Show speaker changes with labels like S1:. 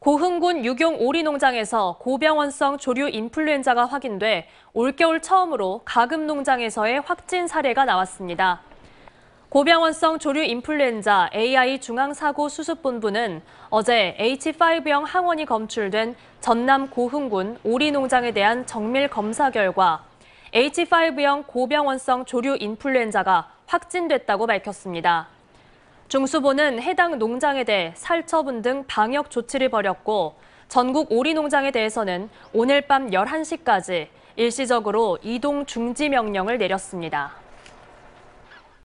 S1: 고흥군 유경 오리 농장에서 고병원성 조류 인플루엔자가 확인돼 올겨울 처음으로 가금 농장에서의 확진 사례가 나왔습니다. 고병원성 조류 인플루엔자 AI 중앙사고수습본부는 어제 H5병 항원이 검출된 전남 고흥군 오리 농장에 대한 정밀 검사 결과 H5병 고병원성 조류 인플루엔자가 확진됐다고 밝혔습니다. 중수본은 해당 농장에 대해 살처분 등 방역 조치를 벌였고 전국 오리 농장에 대해서는 오늘 밤 11시까지 일시적으로 이동 중지 명령을 내렸습니다.